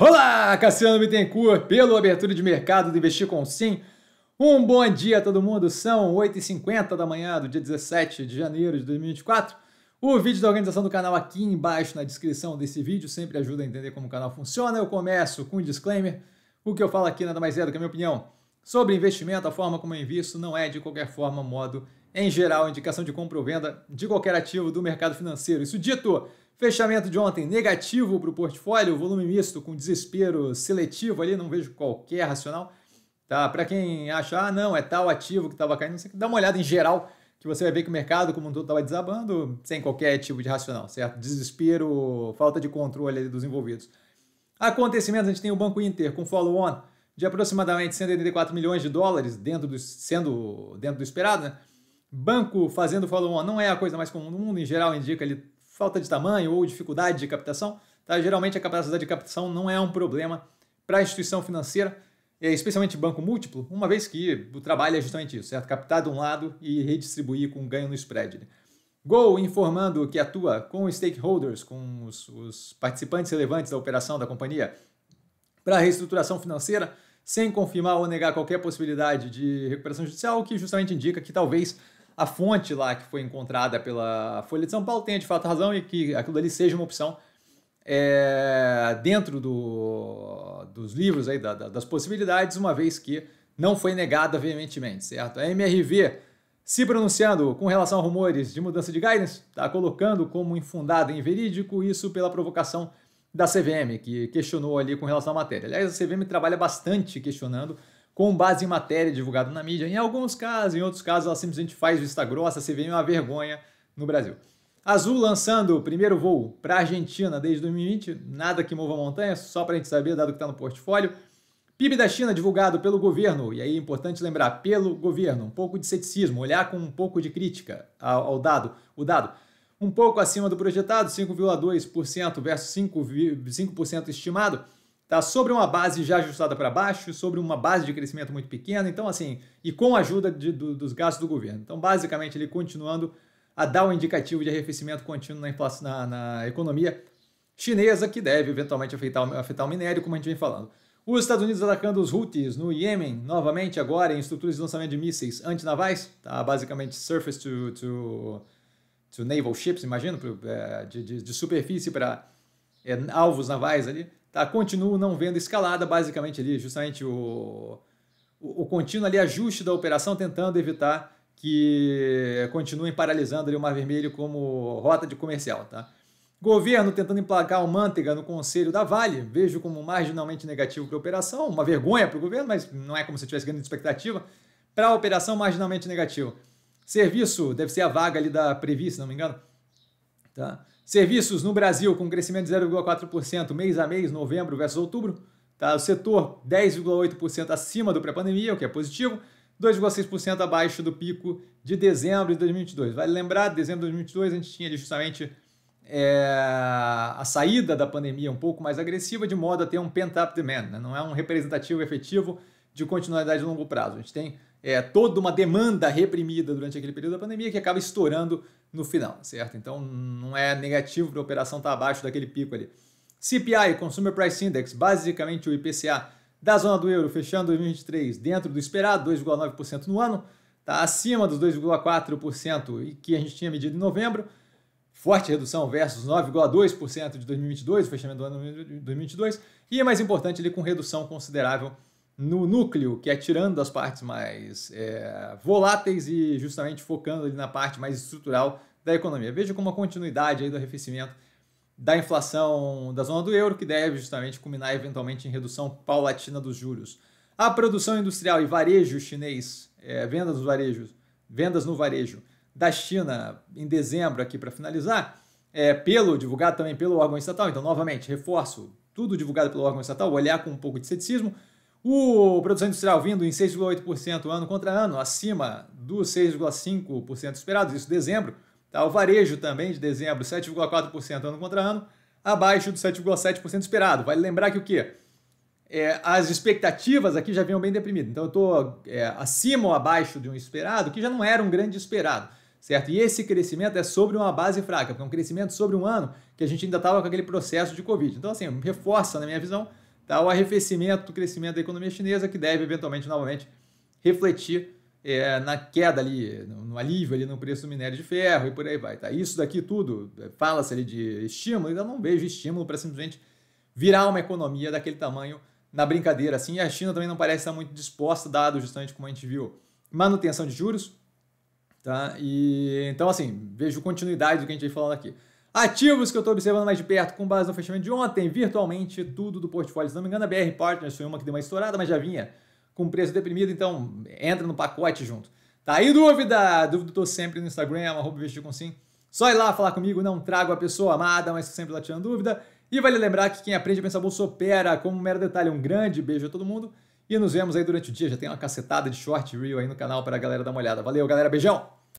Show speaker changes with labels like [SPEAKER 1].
[SPEAKER 1] Olá, Cassiano Bittencourt, pelo Abertura de Mercado do Investir com Sim. Um bom dia a todo mundo, são 8h50 da manhã do dia 17 de janeiro de 2024. O vídeo da organização do canal aqui embaixo na descrição desse vídeo sempre ajuda a entender como o canal funciona. Eu começo com um disclaimer, o que eu falo aqui nada mais é do que a minha opinião. Sobre investimento, a forma como eu invisto não é de qualquer forma, modo, em geral, indicação de compra ou venda de qualquer ativo do mercado financeiro. Isso dito, Fechamento de ontem negativo para o portfólio, volume misto com desespero seletivo ali, não vejo qualquer racional. Tá? Para quem acha, ah, não, é tal ativo que estava caindo, dá uma olhada em geral, que você vai ver que o mercado como um todo estava desabando sem qualquer tipo de racional, certo? Desespero, falta de controle dos envolvidos. Acontecimentos, a gente tem o Banco Inter com follow-on de aproximadamente 184 milhões de dólares, dentro do, sendo dentro do esperado, né? Banco fazendo follow-on não é a coisa mais comum no mundo, em geral indica ele falta de tamanho ou dificuldade de captação, tá? geralmente a capacidade de captação não é um problema para a instituição financeira, especialmente banco múltiplo, uma vez que o trabalho é justamente isso, certo? captar de um lado e redistribuir com ganho no spread. Né? Gol informando que atua com stakeholders, com os, os participantes relevantes da operação da companhia, para a reestruturação financeira, sem confirmar ou negar qualquer possibilidade de recuperação judicial, o que justamente indica que talvez a fonte lá que foi encontrada pela Folha de São Paulo tenha de fato razão e que aquilo ali seja uma opção é, dentro do, dos livros, aí, da, das possibilidades, uma vez que não foi negada veementemente, certo? A MRV se pronunciando com relação a rumores de mudança de guidance, está colocando como infundado e inverídico isso pela provocação da CVM, que questionou ali com relação à matéria. Aliás, a CVM trabalha bastante questionando com base em matéria divulgada na mídia. Em alguns casos, em outros casos, ela simplesmente faz vista grossa, se vê uma vergonha no Brasil. Azul lançando o primeiro voo para a Argentina desde 2020, nada que mova a montanha, só para a gente saber, dado que está no portfólio. PIB da China divulgado pelo governo, e aí é importante lembrar, pelo governo, um pouco de ceticismo, olhar com um pouco de crítica ao, ao dado, o dado. Um pouco acima do projetado, 5,2% versus 5 estimado tá sobre uma base já ajustada para baixo, sobre uma base de crescimento muito pequena, então assim, e com a ajuda de, do, dos gastos do governo. Então, basicamente, ele continuando a dar um indicativo de arrefecimento contínuo na, inflação, na, na economia chinesa, que deve eventualmente afetar, afetar o minério, como a gente vem falando. Os Estados Unidos atacando os Houthis no Iêmen, novamente agora, em estruturas de lançamento de mísseis antinavais, tá? basicamente surface to, to, to naval ships, imagino, é, de, de, de superfície para é, alvos navais ali. Tá? Continuo não vendo escalada, basicamente ali, justamente o, o, o contínuo ali ajuste da operação tentando evitar que continuem paralisando ali o Mar Vermelho como rota de comercial, tá? Governo tentando emplacar o Manteiga no conselho da Vale, vejo como marginalmente negativo para a operação, uma vergonha para o governo, mas não é como se tivesse grande expectativa. Para a operação, marginalmente negativo. Serviço, deve ser a vaga ali da Previ, se não me engano. Tá? Serviços no Brasil com crescimento de 0,4% mês a mês, novembro versus outubro. Tá? O setor 10,8% acima do pré-pandemia, o que é positivo, 2,6% abaixo do pico de dezembro de 2022. Vale lembrar, dezembro de 2022 a gente tinha justamente é, a saída da pandemia um pouco mais agressiva, de modo a ter um pent-up demand. Né? Não é um representativo efetivo de continuidade a longo prazo. A gente tem é, toda uma demanda reprimida durante aquele período da pandemia que acaba estourando no final, certo? Então não é negativo para a operação estar tá abaixo daquele pico ali. CPI, Consumer Price Index, basicamente o IPCA da zona do euro, fechando 2023 dentro do esperado, 2,9% no ano, tá acima dos 2,4% que a gente tinha medido em novembro. Forte redução versus 9,2% de 2022, o fechamento do ano de 2022, e mais importante ali com redução considerável no núcleo, que é tirando as partes mais é, voláteis e justamente focando ali na parte mais estrutural da economia. Veja como a continuidade aí do arrefecimento da inflação da zona do euro, que deve justamente culminar eventualmente em redução paulatina dos juros. A produção industrial e varejo chinês, é, vendas, no varejo, vendas no varejo da China em dezembro, aqui para finalizar, é, pelo divulgado também pelo órgão estatal. Então, novamente, reforço tudo divulgado pelo órgão estatal, olhar com um pouco de ceticismo, o produção industrial vindo em 6,8% ano contra ano, acima dos 6,5% esperados, isso dezembro. Tá? O varejo também de dezembro, 7,4% ano contra ano, abaixo dos 7,7% esperado. Vale lembrar que o quê? É, as expectativas aqui já vinham bem deprimidas. Então eu estou é, acima ou abaixo de um esperado, que já não era um grande esperado. Certo? E esse crescimento é sobre uma base fraca, porque é um crescimento sobre um ano que a gente ainda estava com aquele processo de Covid. Então, assim, reforça, na minha visão, tá? o arrefecimento do crescimento da economia chinesa, que deve eventualmente, novamente, refletir é, na queda ali, no, no, alívio ali no preço do minério de ferro e por aí vai. Tá? Isso daqui tudo, é, fala-se ali de estímulo, ainda não vejo estímulo para simplesmente virar uma economia daquele tamanho na brincadeira assim. E a China também não parece estar muito disposta, dado justamente como a gente viu, manutenção de juros. Tá? E, então, assim, vejo continuidade do que a gente vem falando aqui. Ativos que eu estou observando mais de perto com base no fechamento de ontem, virtualmente tudo do portfólio. Se não me engano, a BR Partners foi uma que deu uma estourada, mas já vinha com preço deprimido, então entra no pacote junto. Tá aí dúvida? Dúvida estou sempre no Instagram, arroba com sim. Só ir lá falar comigo, não trago a pessoa amada, mas sempre lá tirando dúvida. E vale lembrar que quem aprende a pensar bolsa opera, como um mero detalhe, um grande beijo a todo mundo. E nos vemos aí durante o dia, já tem uma cacetada de short reel aí no canal para a galera dar uma olhada. Valeu, galera, beijão!